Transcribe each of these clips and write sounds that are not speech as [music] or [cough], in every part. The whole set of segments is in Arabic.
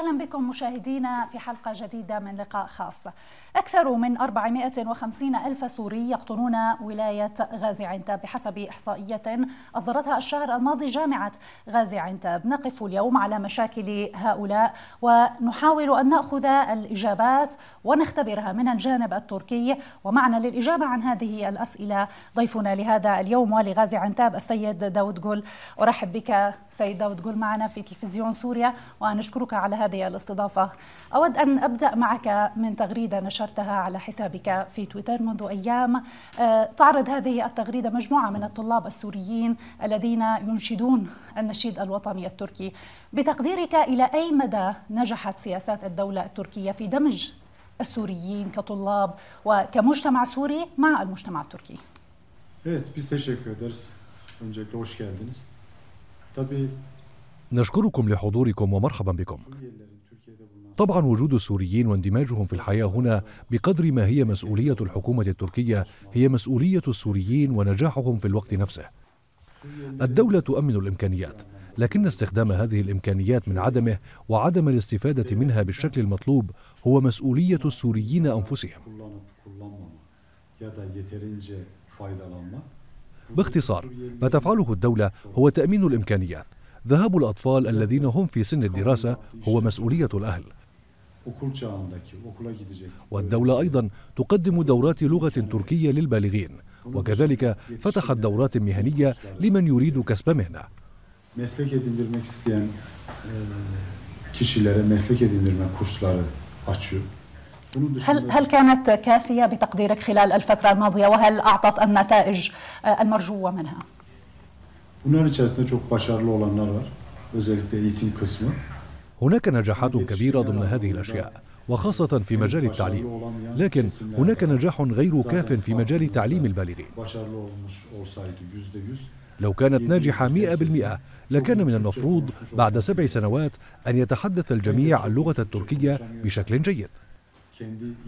أهلا بكم مشاهدينا في حلقة جديدة من لقاء خاص أكثر من 450 ألف سوري يقطنون ولاية غازي عنتاب بحسب إحصائية أصدرتها الشهر الماضي جامعة غازي عنتاب نقف اليوم على مشاكل هؤلاء ونحاول أن نأخذ الإجابات ونختبرها من الجانب التركي ومعنا للإجابة عن هذه الأسئلة ضيفنا لهذا اليوم ولغازي عنتاب السيد داود جول أرحب بك سيد داود جول معنا في تلفزيون سوريا ونشكرك على هذا هذه الاستضافة أود أن أبدأ معك من تغريدة نشرتها على حسابك في تويتر منذ أيام آه، تعرض هذه التغريدة مجموعة من الطلاب السوريين الذين ينشدون النشيد الوطني التركي بتقديرك إلى أي مدى نجحت سياسات الدولة التركية في دمج السوريين كطلاب وكمجتمع سوري مع المجتمع التركي Evet biz teşekkür ederiz. Öncelikle hoş geldiniz. Tabii نشكركم لحضوركم ومرحبا بكم طبعا وجود السوريين واندماجهم في الحياة هنا بقدر ما هي مسؤولية الحكومة التركية هي مسؤولية السوريين ونجاحهم في الوقت نفسه الدولة تؤمن الإمكانيات لكن استخدام هذه الإمكانيات من عدمه وعدم الاستفادة منها بالشكل المطلوب هو مسؤولية السوريين أنفسهم باختصار ما تفعله الدولة هو تأمين الإمكانيات ذهاب الأطفال الذين هم في سن الدراسة هو مسؤولية الأهل والدولة أيضا تقدم دورات لغة تركية للبالغين وكذلك فتحت دورات مهنية لمن يريد كسب مهنة e, هل هل كانت كافية بتقديرك خلال الفترة الماضية وهل أعطت النتائج آه، المرجوة منها؟ Bunlar içerisinde çok başarılı olanlar var. Özellikle eğitim kısmı. هناك نجاحات كبيرة ضمن هذه الأشياء وخاصة في مجال التعليم لكن هناك نجاح غير كاف في مجال تعليم البالغين لو كانت ناجحة مئة بالمئة لكان من المفروض بعد سبع سنوات أن يتحدث الجميع اللغة التركية بشكل جيد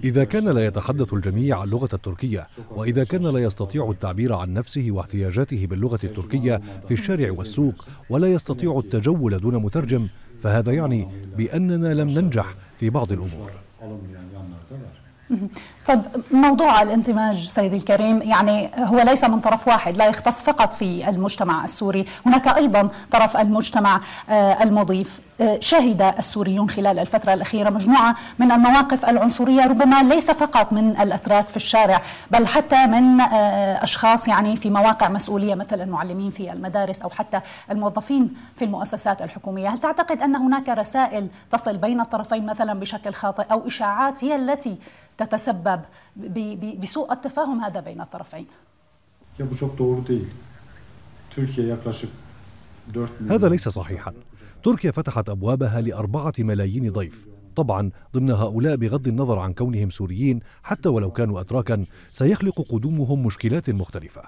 إذا كان لا يتحدث الجميع اللغة التركية وإذا كان لا يستطيع التعبير عن نفسه واحتياجاته باللغة التركية في الشارع والسوق ولا يستطيع التجول دون مترجم فهذا يعني بأننا لم ننجح في بعض الأمور [laughs] طب موضوع الانتماج سيد الكريم يعني هو ليس من طرف واحد لا يختص فقط في المجتمع السوري هناك أيضا طرف المجتمع آه، المضيف آه، شهد السوريون خلال الفترة الأخيرة مجموعة من المواقف العنصرية ربما ليس فقط من الأتراك في الشارع بل حتى من آه، أشخاص يعني في مواقع مسؤولية مثل المعلمين في المدارس أو حتى الموظفين في المؤسسات الحكومية هل تعتقد أن هناك رسائل تصل بين الطرفين مثلا بشكل خاطئ أو إشاعات هي التي تتسبب السبب بسوء التفاهم هذا بين الطرفين هذا ليس صحيحا. تركيا فتحت أبوابها لأربعة ملايين ضيف طبعا ضمن هؤلاء بغض النظر عن كونهم سوريين حتى ولو كانوا أتراكا سيخلق قدومهم مشكلات مختلفة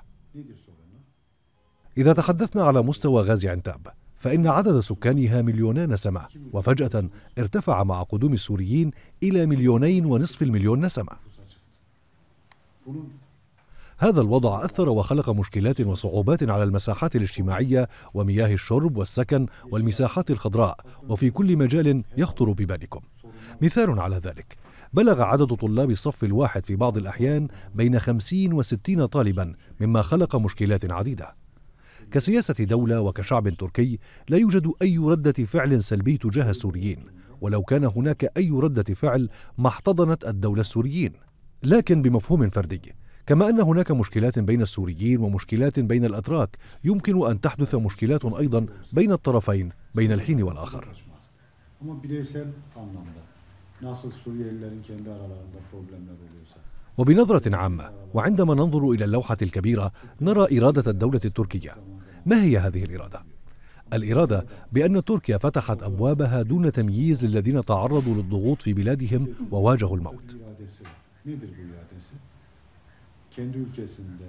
إذا تحدثنا على مستوى غازي عنتاب فإن عدد سكانها مليونان نسمة وفجأة ارتفع مع قدوم السوريين إلى مليونين ونصف المليون نسمة هذا الوضع أثر وخلق مشكلات وصعوبات على المساحات الاجتماعية ومياه الشرب والسكن والمساحات الخضراء وفي كل مجال يخطر ببالكم مثال على ذلك بلغ عدد طلاب الصف الواحد في بعض الأحيان بين 50 و60 طالبا مما خلق مشكلات عديدة كسياسة دولة وكشعب تركي لا يوجد أي ردة فعل سلبي تجاه السوريين ولو كان هناك أي ردة فعل ما احتضنت الدولة السوريين لكن بمفهوم فردي كما أن هناك مشكلات بين السوريين ومشكلات بين الأتراك يمكن أن تحدث مشكلات أيضا بين الطرفين بين الحين والآخر وبنظرة عامة وعندما ننظر إلى اللوحة الكبيرة نرى إرادة الدولة التركية ما هي هذه الإرادة؟ الإرادة بأن تركيا فتحت أبوابها دون تمييز للذين تعرضوا للضغوط في بلادهم وواجهوا الموت Nedir bu iadesi? Kendi ülkesinde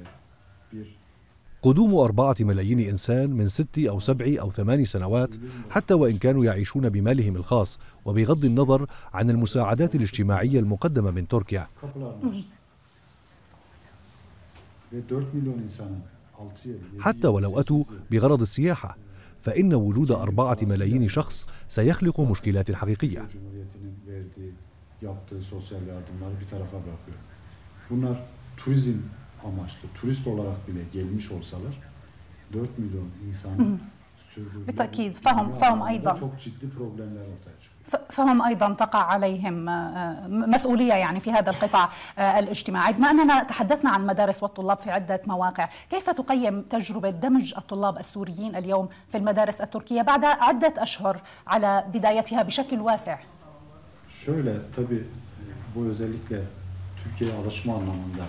bir قدوم أربعة ملايين إنسان من ست أو سبع أو ثمان سنوات حتى وإن كانوا يعيشون بمالهم الخاص وبغض النظر عن المساعدات الاجتماعية المقدمة من تركيا حتى ولو أتوا بغرض السياحة فإن وجود أربعة ملايين شخص سيخلق مشكلات حقيقية yaptığı sosyal yardımları bir tarafa bırakıyor. Bunlar turizm amaçlı, turist olarak bile gelmiş olsalar 4 milyon insan بالتأكيد فهم فهم أيضا فهم أيضا تقع عليهم مسؤولية يعني في هذا القطاع الاجتماعي بما أننا تحدثنا عن المدارس والطلاب في عدة مواقع كيف تقيم تجربة دمج الطلاب السوريين اليوم في المدارس التركية بعد عدة أشهر على بدايتها بشكل واسع Şöyle tabii e, bu özellikle Türkiye'ye alışma anlamında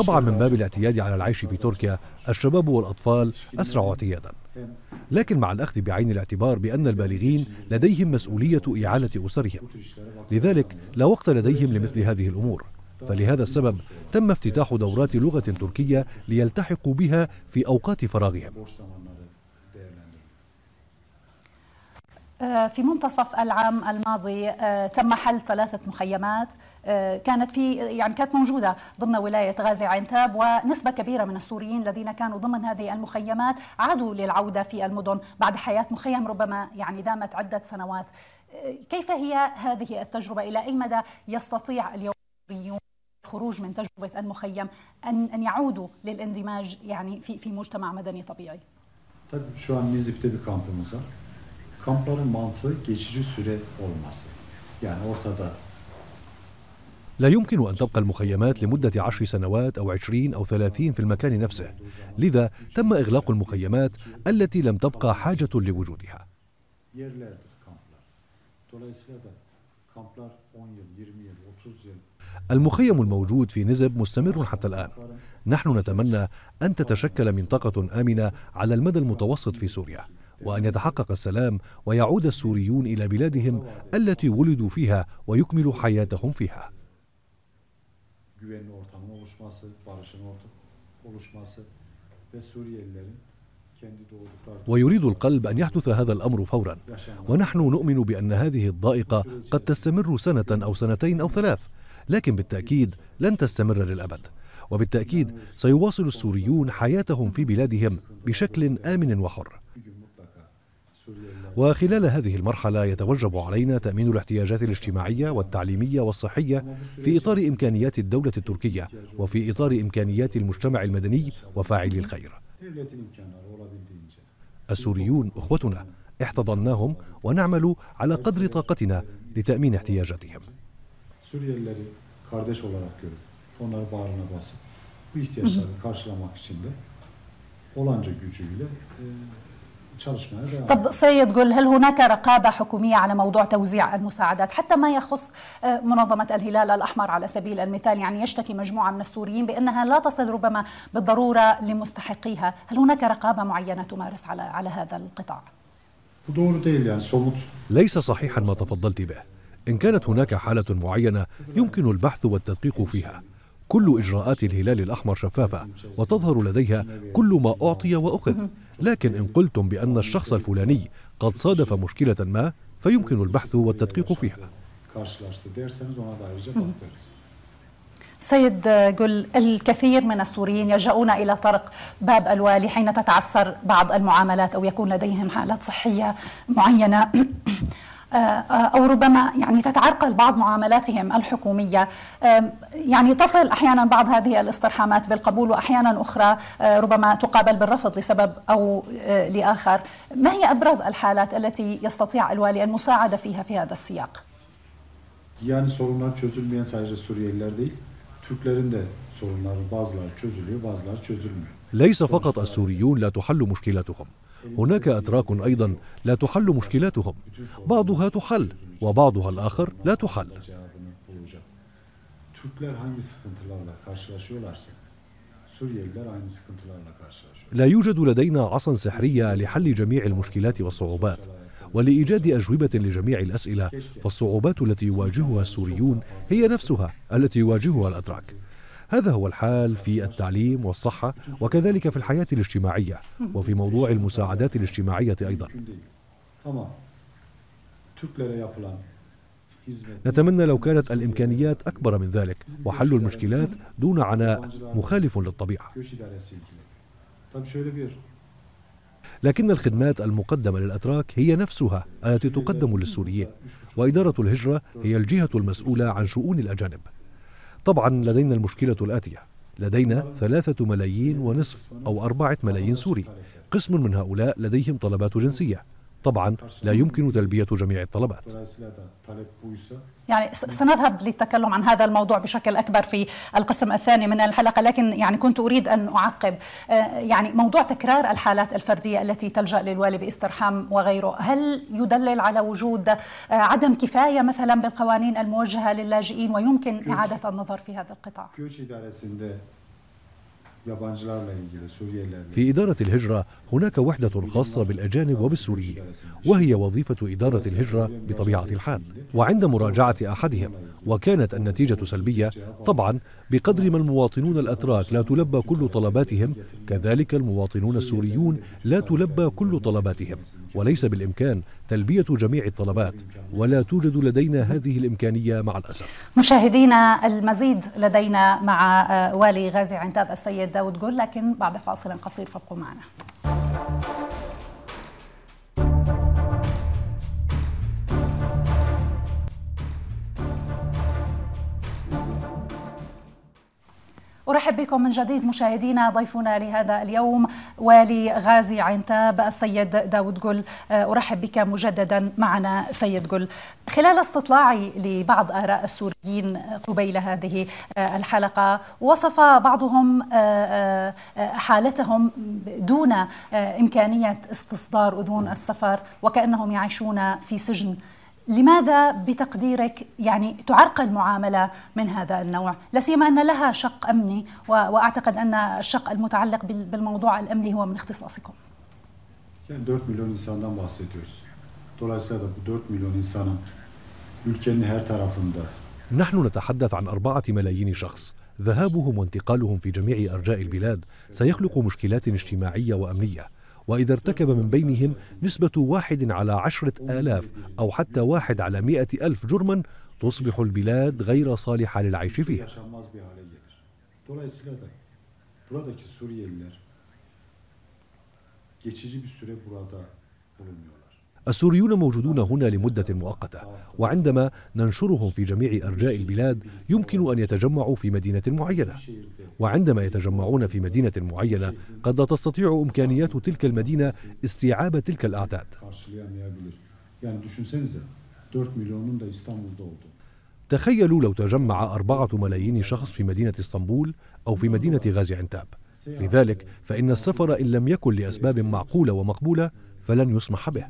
طبعا من باب الاعتياد على العيش في تركيا الشباب والاطفال اسرع اعتيادا لكن مع الاخذ بعين الاعتبار بان البالغين لديهم مسؤوليه اعاله اسرهم لذلك لا وقت لديهم لمثل هذه الامور فلهذا السبب تم افتتاح دورات لغه تركيه ليلتحقوا بها في اوقات فراغهم آه، في منتصف العام الماضي آه، تم حل ثلاثة مخيمات آه، كانت في يعني كانت موجودة ضمن ولاية غازي عنتاب ونسبة كبيرة من السوريين الذين كانوا ضمن هذه المخيمات عادوا للعودة في المدن بعد حياة مخيم ربما يعني دامت عدة سنوات كيف هي هذه التجربة إلى أي مدى يستطيع اليوم السوريون الخروج من تجربة المخيم أن أن يعودوا للاندماج يعني في في مجتمع مدني طبيعي. طيب شو عم نيزي بتبي كامبي مصر؟ kampların mantığı geçici süre olması. Yani ortada لا يمكن أن تبقى المخيمات لمدة عشر سنوات أو عشرين أو ثلاثين في المكان نفسه لذا تم إغلاق المخيمات التي لم تبقى حاجة لوجودها المخيم الموجود في نزب مستمر حتى الآن نحن نتمنى أن تتشكل منطقة آمنة على المدى المتوسط في سوريا وأن يتحقق السلام ويعود السوريون إلى بلادهم التي ولدوا فيها ويكملوا حياتهم فيها ويريد القلب أن يحدث هذا الأمر فورا ونحن نؤمن بأن هذه الضائقة قد تستمر سنة أو سنتين أو ثلاث لكن بالتأكيد لن تستمر للأبد وبالتأكيد سيواصل السوريون حياتهم في بلادهم بشكل آمن وحر وخلال هذه المرحلة يتوجب علينا تأمين الاحتياجات الاجتماعية والتعليمية والصحية في إطار إمكانيات الدولة التركية وفي إطار إمكانيات المجتمع المدني وفاعلي الخير السوريون أخوتنا احتضناهم ونعمل على قدر طاقتنا لتأمين احتياجاتهم onları bağrına basıp bu karşılamak için de olanca gücüyle e, طب سيد قل هل هناك رقابة حكومية على موضوع توزيع المساعدات حتى ما يخص آه، منظمة الهلال الأحمر على سبيل المثال يعني يشتكي مجموعة من السوريين بأنها لا تصل ربما بالضرورة لمستحقيها هل هناك رقابة معينة تمارس على على هذا القطاع؟ يعني ليس صحيحا ما تفضلت به إن كانت هناك حالة معينة يمكن البحث والتدقيق فيها كل إجراءات الهلال الأحمر شفافة وتظهر لديها كل ما أعطي وأخذ لكن إن قلتم بأن الشخص الفلاني قد صادف مشكلة ما فيمكن البحث والتدقيق فيها سيد جل الكثير من السوريين يلجؤون إلى طرق باب الوالي حين تتعسر بعض المعاملات أو يكون لديهم حالات صحية معينة أو ربما يعني تتعرقل بعض معاملاتهم الحكومية يعني تصل أحيانا بعض هذه الاسترحامات بالقبول وأحيانا أخرى آه، ربما تقابل بالرفض لسبب أو آه، لآخر ما هي أبرز الحالات التي يستطيع الوالي المساعدة فيها في هذا السياق؟ Yani يعني sorunlar çözülmeyen sadece Suriyeliler değil, Türklerin de sorunları bazıları çözülüyor, bazıları çözülmüyor. ليس فقط السوريون لا تحل مشكلتهم هناك أتراك أيضا لا تحل مشكلاتهم بعضها تحل وبعضها الآخر لا تحل لا يوجد لدينا عصا سحرية لحل جميع المشكلات والصعوبات ولإيجاد أجوبة لجميع الأسئلة فالصعوبات التي يواجهها السوريون هي نفسها التي يواجهها الأتراك هذا هو الحال في التعليم والصحة وكذلك في الحياة الاجتماعية وفي موضوع المساعدات الاجتماعية أيضا نتمنى لو كانت الإمكانيات أكبر من ذلك وحل المشكلات دون عناء مخالف للطبيعة لكن الخدمات المقدمة للأتراك هي نفسها التي تقدم للسوريين وإدارة الهجرة هي الجهة المسؤولة عن شؤون الأجانب طبعا لدينا المشكلة الآتية لدينا ثلاثة ملايين ونصف أو أربعة ملايين سوري قسم من هؤلاء لديهم طلبات جنسية طبعا لا يمكن تلبية جميع الطلبات يعني سنذهب للتكلم عن هذا الموضوع بشكل اكبر في القسم الثاني من الحلقه لكن يعني كنت اريد ان اعقب آه، يعني موضوع تكرار الحالات الفرديه التي تلجا للوالي باسترحام وغيره هل يدلل على وجود آه، عدم كفايه مثلا بالقوانين الموجهه للاجئين ويمكن اعاده النظر في هذا القطاع في إدارة الهجرة هناك وحدة خاصة بالأجانب وبالسوريين وهي وظيفة إدارة الهجرة بطبيعة الحال وعند مراجعة أحدهم وكانت النتيجة سلبية طبعا بقدر ما المواطنون الأتراك لا تلبى كل طلباتهم كذلك المواطنون السوريون لا تلبى كل طلباتهم وليس بالإمكان تلبية جميع الطلبات ولا توجد لدينا هذه الإمكانية مع الأسف مشاهدينا المزيد لدينا مع آه، والي غازي عنتاب السيد داود جول لكن بعد فاصل قصير فابقوا معنا أرحب بكم من جديد مشاهدينا ضيفنا لهذا اليوم والي غازي عنتاب السيد داود جل آه، أرحب بك مجددا معنا سيد جل خلال استطلاعي لبعض آراء السوريين قبيل هذه آه، الحلقة وصف بعضهم آه، حالتهم دون إمكانية استصدار أذون السفر وكأنهم يعيشون في سجن لماذا بتقديرك يعني تعرق المعامله من هذا النوع؟ لا سيما ان لها شق امني واعتقد ان الشق المتعلق بالموضوع الامني هو من اختصاصكم. Yani 4 milyon insandan bahsediyoruz. Dolayısıyla da bu 4 milyon insanın ülkenin her tarafında نحن نتحدث عن أربعة ملايين شخص ذهابهم وانتقالهم في جميع أرجاء البلاد سيخلق مشكلات اجتماعية وأمنية وإذا ارتكب من بينهم نسبة واحد على عشرة آلاف أو حتى واحد على مئة ألف جرما تصبح البلاد غير صالحة للعيش فيها geçici bir süre burada bulunuyor. السوريون موجودون هنا لمدة مؤقتة وعندما ننشرهم في جميع أرجاء البلاد يمكن أن يتجمعوا في مدينة معينة وعندما يتجمعون في مدينة معينة قد لا تستطيع إمكانيات تلك المدينة استيعاب تلك الأعداد تخيلوا لو تجمع أربعة ملايين شخص في مدينة اسطنبول أو في مدينة غازي عنتاب لذلك فإن السفر إن لم يكن لأسباب معقولة ومقبولة فلن يسمح به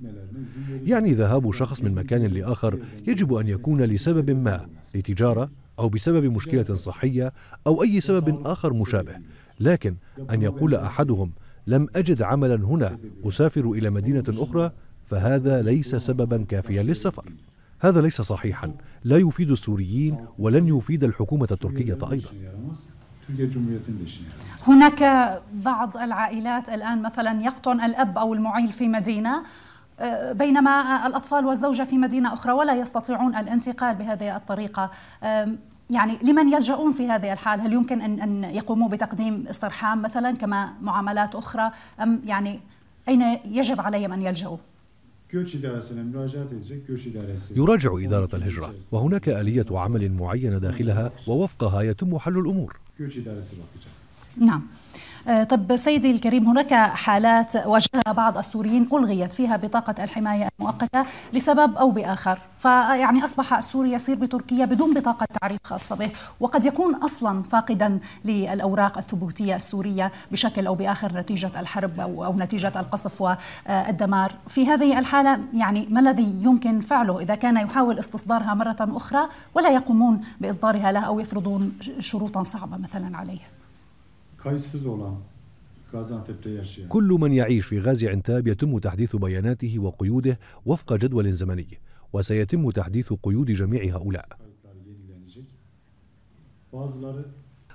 يعني ذهاب شخص من مكان لآخر يجب أن يكون لسبب ما لتجارة أو بسبب مشكلة صحية أو أي سبب آخر مشابه لكن أن يقول أحدهم لم أجد عملا هنا أسافر إلى مدينة أخرى فهذا ليس سببا كافيا للسفر هذا ليس صحيحا لا يفيد السوريين ولن يفيد الحكومة التركية أيضا تركيا جمهورية ليشنيا هناك بعض العائلات الآن مثلا يقطن الأب أو المعيل في مدينة آه، بينما الأطفال والزوجة في مدينة أخرى ولا يستطيعون الانتقال بهذه الطريقة يعني لمن يلجؤون في هذه الحال هل يمكن أن, أن يقوموا بتقديم استرحام مثلا كما معاملات أخرى أم يعني أين يجب عليهم أن يلجؤوا؟ يراجع إدارة الهجرة وهناك آلية عمل معينة داخلها ووفقها يتم حل الأمور Göç İdaresi bakacak. Tamam. آه، طب سيدي الكريم هناك حالات واجهها بعض السوريين ألغيت فيها بطاقة الحماية المؤقتة لسبب أو بآخر فيعني أصبح السوري يسير بتركيا بدون بطاقة تعريف خاصة به وقد يكون أصلا فاقدا للأوراق الثبوتية السورية بشكل أو بآخر نتيجة الحرب أو, أو نتيجة القصف والدمار في هذه الحالة يعني ما الذي يمكن فعله إذا كان يحاول استصدارها مرة أخرى ولا يقومون بإصدارها له أو يفرضون شروطا صعبة مثلا عليه كل من يعيش في غاز عنتاب يتم تحديث بياناته وقيوده وفق جدول زمني وسيتم تحديث قيود جميع هؤلاء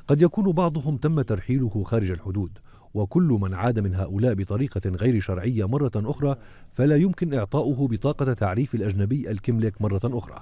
قد يكون بعضهم تم ترحيله خارج الحدود وكل من عاد من هؤلاء بطريقة غير شرعية مرة أخرى فلا يمكن إعطاؤه بطاقة تعريف الأجنبي الكملك مرة أخرى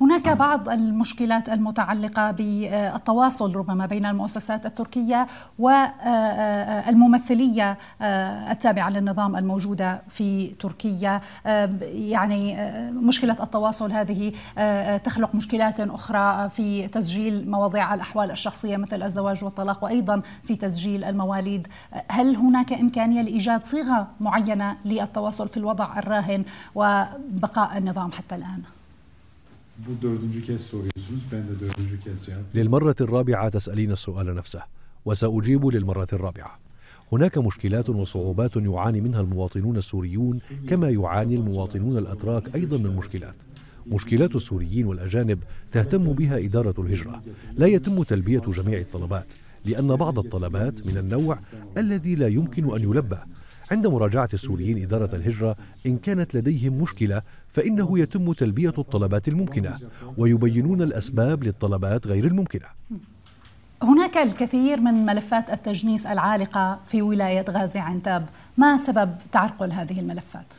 هناك بعض المشكلات المتعلقة بالتواصل ربما بين المؤسسات التركية والممثلية التابعة للنظام الموجودة في تركيا يعني مشكلة التواصل هذه تخلق مشكلات أخرى في تسجيل مواضيع الأحوال الشخصية مثل الزواج والطلاق وأيضا في تسجيل المواليد هل هناك إمكانية لإيجاد صيغة معينة للتواصل في الوضع الراهن وبقاء النظام حتى الآن؟ Bu dördüncü kez soruyorsunuz. Ben de dördüncü kez cevap. للمرة الرابعة تسألين السؤال نفسه وسأجيب للمرة الرابعة هناك مشكلات وصعوبات يعاني منها المواطنون السوريون كما يعاني المواطنون الأتراك أيضا من مشكلات مشكلات السوريين والأجانب تهتم بها إدارة الهجرة لا يتم تلبية جميع الطلبات لأن بعض الطلبات من النوع الذي لا يمكن أن يلبى عند مراجعة السوريين إدارة الهجرة إن كانت لديهم مشكلة فإنه يتم تلبية الطلبات الممكنة ويبينون الأسباب للطلبات غير الممكنة هناك الكثير من ملفات التجنيس العالقة في ولاية غازي عنتاب ما سبب تعرقل هذه الملفات؟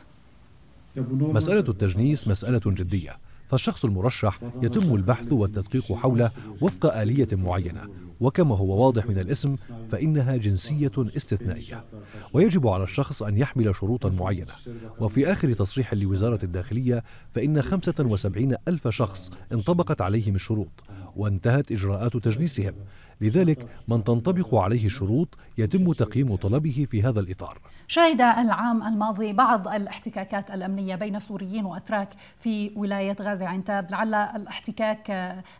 مسألة التجنيس مسألة جدية فالشخص المرشح يتم البحث والتدقيق حوله وفق آلية معينة وكما هو واضح من الاسم فإنها جنسية استثنائية ويجب على الشخص أن يحمل شروطا معينة وفي آخر تصريح لوزارة الداخلية فإن 75 ألف شخص انطبقت عليهم الشروط وانتهت إجراءات تجنيسهم لذلك من تنطبق عليه الشروط يتم تقييم طلبه في هذا الإطار شهد العام الماضي بعض الاحتكاكات الأمنية بين سوريين وأتراك في ولاية غازي عنتاب لعل الاحتكاك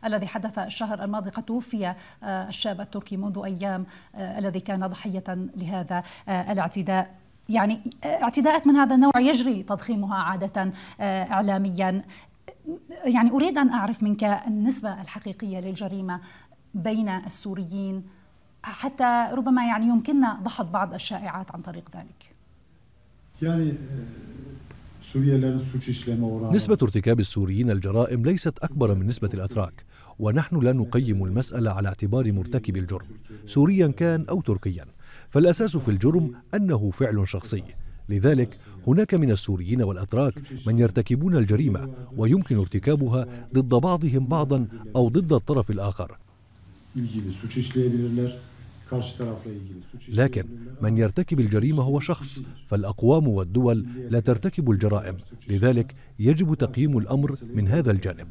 الذي حدث الشهر الماضي قد توفي آه، الشاب التركي منذ أيام آه، الذي كان ضحية لهذا آه، الاعتداء يعني اعتداءات من هذا النوع يجري تضخيمها عادة إعلاميا يعني أريد أن أعرف منك النسبة الحقيقية للجريمة بين السوريين حتى ربما يعني يمكننا ضحض بعض الشائعات عن طريق ذلك يعني نسبة ارتكاب السوريين الجرائم ليست أكبر من نسبة الأتراك ونحن لا نقيم المسألة على اعتبار مرتكب الجرم سوريا كان أو تركيا فالأساس في الجرم أنه فعل شخصي لذلك هناك من السوريين والأتراك من يرتكبون الجريمة ويمكن ارتكابها ضد بعضهم بعضا أو ضد الطرف الآخر لكن من يرتكب الجريمة هو شخص فالأقوام والدول لا ترتكب الجرائم لذلك يجب تقييم الأمر من هذا الجانب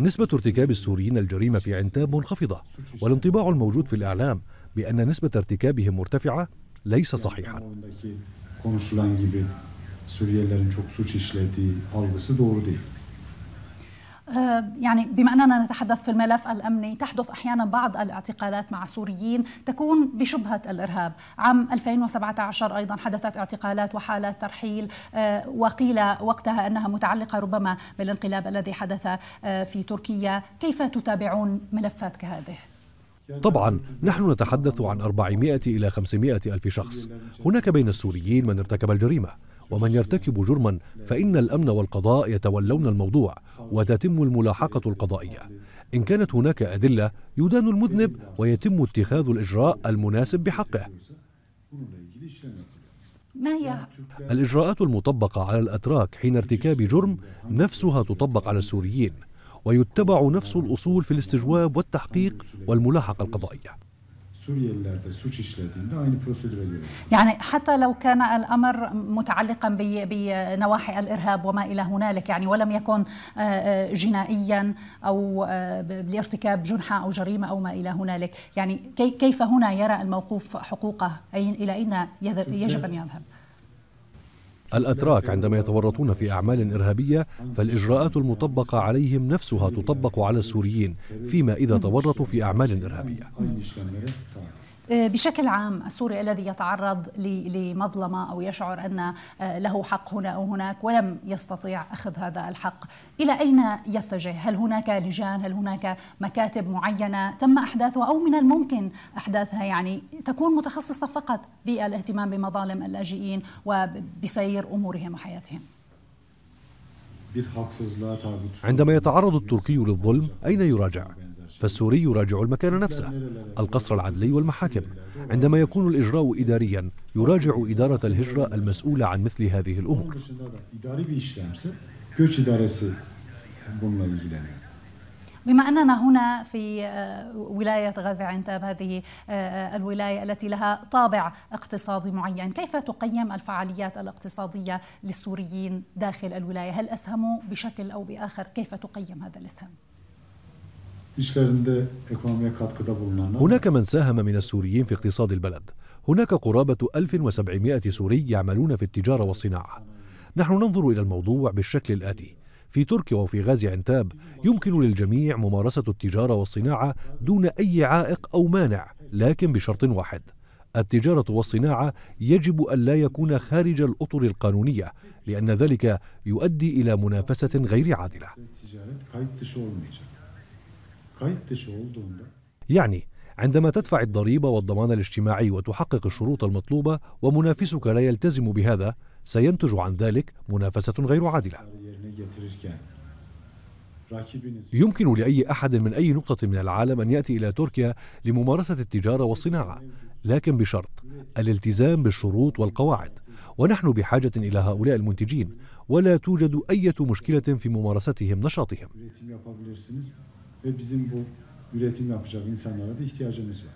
نسبة ارتكاب السوريين الجريمة في عنتاب منخفضة والانطباع الموجود في الإعلام بأن نسبة ارتكابهم مرتفعة ليس صحيحا آه، يعني بما أننا نتحدث في الملف الأمني تحدث أحيانا بعض الاعتقالات مع سوريين تكون بشبهة الإرهاب عام 2017 أيضا حدثت اعتقالات وحالات ترحيل آه، وقيل وقتها أنها متعلقة ربما بالانقلاب الذي حدث آه، في تركيا كيف تتابعون ملفات كهذه؟ طبعا نحن نتحدث عن 400 إلى 500 ألف شخص هناك بين السوريين من ارتكب الجريمة ومن يرتكب جرما فإن الأمن والقضاء يتولون الموضوع وتتم الملاحقة القضائية إن كانت هناك أدلة يدان المذنب ويتم اتخاذ الإجراء المناسب بحقه ما هي؟ الإجراءات المطبقة على الأتراك حين ارتكاب جرم نفسها تطبق على السوريين ويتبع نفس الأصول في الاستجواب والتحقيق والملاحقة القضائية suç işlediğinde aynı prosedüre göre. يعني حتى لو كان الأمر متعلقا بنواحي الإرهاب وما إلى هنالك يعني ولم يكن آه، آه، جنائيا أو آه، لارتكاب جنحة أو جريمة أو ما إلى هنالك يعني كيف هنا يرى الموقوف حقوقه إلى أين يجب أن يذهب؟ الأتراك عندما يتورطون في أعمال إرهابية فالإجراءات المطبقة عليهم نفسها تطبق على السوريين فيما إذا تورطوا في أعمال إرهابية بشكل عام السوري الذي يتعرض لمظلمة أو يشعر أن آه، له حق هنا أو هناك ولم يستطيع أخذ هذا الحق إلى أين يتجه؟ هل هناك لجان؟ هل هناك مكاتب معينة تم أحداثها أو من الممكن أحداثها يعني تكون متخصصة فقط بالاهتمام بمظالم اللاجئين وبسير أمورهم وحياتهم؟ عندما يتعرض التركي للظلم أين يراجع؟ فالسوري يراجع المكان نفسه القصر العدلي والمحاكم عندما يكون الإجراء إداريا يراجع إدارة الهجرة المسؤولة عن مثل هذه الأمور بما أننا هنا في آه، ولاية غازي عنتاب هذه آه، الولاية التي لها طابع اقتصادي معين كيف تقيم الفعاليات الاقتصادية للسوريين داخل الولاية هل أسهموا بشكل أو بآخر كيف تقيم هذا الإسهام؟ هناك من ساهم من السوريين في اقتصاد البلد هناك قرابة 1700 سوري يعملون في التجارة والصناعة نحن ننظر إلى الموضوع بالشكل الآتي في تركيا وفي غازي عنتاب يمكن للجميع ممارسة التجارة والصناعة دون أي عائق أو مانع لكن بشرط واحد التجارة والصناعة يجب أن لا يكون خارج الأطر القانونية لأن ذلك يؤدي إلى منافسة غير عادلة يعني عندما تدفع الضريبة والضمان الاجتماعي وتحقق الشروط المطلوبة ومنافسك لا يلتزم بهذا سينتج عن ذلك منافسة غير عادلة يمكن لأي أحد من أي نقطة من العالم أن يأتي إلى تركيا لممارسة التجارة والصناعة لكن بشرط الالتزام بالشروط والقواعد ونحن بحاجة إلى هؤلاء المنتجين ولا توجد أي مشكلة في ممارستهم نشاطهم ve bizim bu üretim yapacak insanlara da ihtiyacımız var.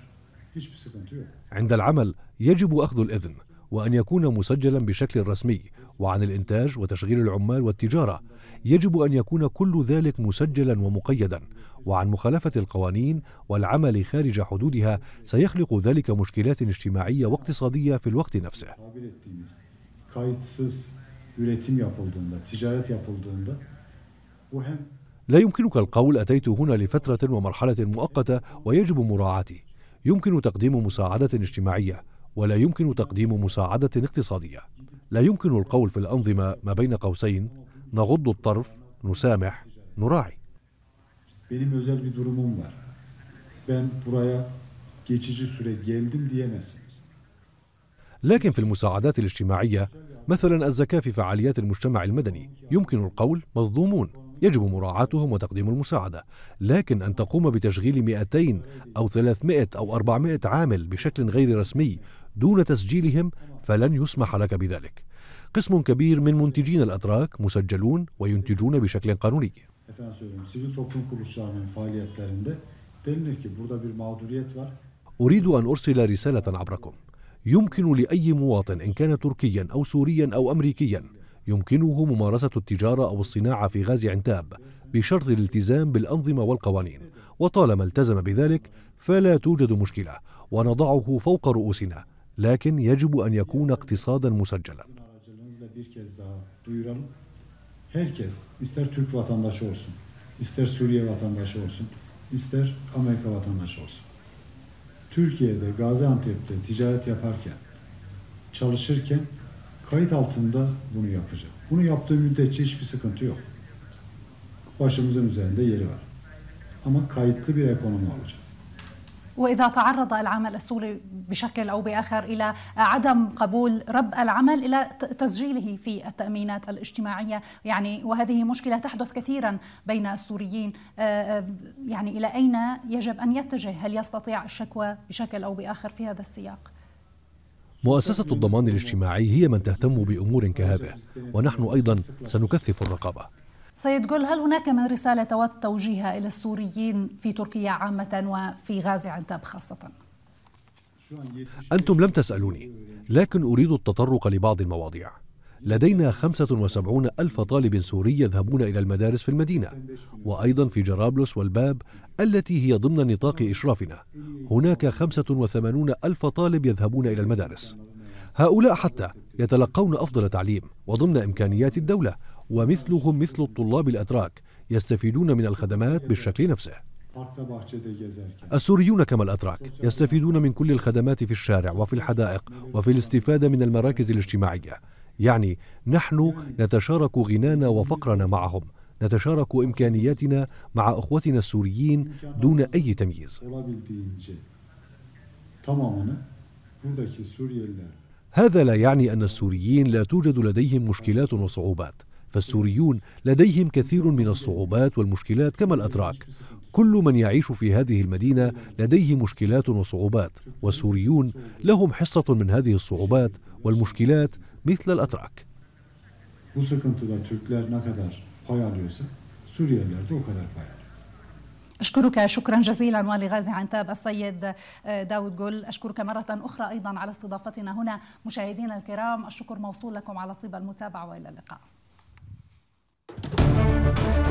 Hiçbir sıkıntı yok. عند العمل يجب أخذ الإذن وأن يكون مسجلا بشكل رسمي وعن الإنتاج وتشغيل العمال والتجارة يجب أن يكون كل ذلك مسجلا ومقيدا وعن مخالفة القوانين والعمل خارج حدودها سيخلق ذلك مشكلات اجتماعية واقتصادية في الوقت نفسه لا يمكنك القول أتيت هنا لفترة ومرحلة مؤقتة ويجب مراعاتي يمكن تقديم مساعدة اجتماعية ولا يمكن تقديم مساعدة اقتصادية لا يمكن القول في الأنظمة ما بين قوسين نغض الطرف نسامح نراعي لكن في المساعدات الاجتماعية مثلا الزكاة في فعاليات المجتمع المدني يمكن القول مظلومون يجب مراعاتهم وتقديم المساعدة لكن أن تقوم بتشغيل 200 أو 300 أو 400 عامل بشكل غير رسمي دون تسجيلهم فلن يسمح لك بذلك قسم كبير من منتجين الأتراك مسجلون وينتجون بشكل قانوني أريد أن أرسل رسالة عبركم يمكن لأي مواطن إن كان تركيا أو سوريا أو أمريكيا يمكنه ممارسة التجارة أو الصناعة في غاز عنتاب بشرط الالتزام بالأنظمة والقوانين وطالما التزم بذلك فلا توجد مشكلة ونضعه فوق رؤوسنا لكن يجب أن يكون اقتصادا مسجلا herkes ister Türk vatandaşı olsun, ister Suriye vatandaşı olsun, ister Amerika vatandaşı olsun. Türkiye'de Gaziantep'te ticaret yaparken, çalışırken Kayıt altında bunu yapacağım. Bunu yaptığım müddetçe hiçbir sıkıntı yok. Başımızın üzerinde yeri var. Ama kayıtlı bir ekonomi olacak. وإذا تعرض العمل السوري بشكل أو بآخر إلى عدم قبول رب العمل إلى تسجيله في التأمينات الاجتماعية يعني وهذه مشكلة تحدث كثيرا بين السوريين آه، آه، يعني إلى أين يجب أن يتجه هل يستطيع الشكوى بشكل أو بآخر في هذا السياق؟ مؤسسة الضمان الاجتماعي هي من تهتم بأمور كهذه ونحن أيضا سنكثف الرقابة سيد جول هل هناك من رسالة تود توجيهها إلى السوريين في تركيا عامة وفي غازي عنتاب خاصة؟ أنتم لم تسألوني لكن أريد التطرق لبعض المواضيع لدينا 75 ألف طالب سوري يذهبون إلى المدارس في المدينة وأيضا في جرابلس والباب التي هي ضمن نطاق إشرافنا هناك 85 ألف طالب يذهبون إلى المدارس هؤلاء حتى يتلقون أفضل تعليم وضمن إمكانيات الدولة ومثلهم مثل الطلاب الأتراك يستفيدون من الخدمات بالشكل نفسه السوريون كما الأتراك يستفيدون من كل الخدمات في الشارع وفي الحدائق وفي الاستفادة من المراكز الاجتماعية يعني نحن نتشارك غنانا وفقرنا معهم نتشارك إمكانياتنا مع أخوتنا السوريين دون أي تمييز هذا لا يعني أن السوريين لا توجد لديهم مشكلات وصعوبات فالسوريون لديهم كثير من الصعوبات والمشكلات كما الأتراك كل من يعيش في هذه المدينة لديه مشكلات وصعوبات والسوريون لهم حصة من هذه الصعوبات والمشكلات مثل الأتراك أشكرك شكرا جزيلا ولغازي عنتاب السيد آه، داود جول أشكرك مرة أخرى أيضا على استضافتنا هنا مشاهدينا الكرام الشكر موصول لكم على طيب المتابعة وإلى اللقاء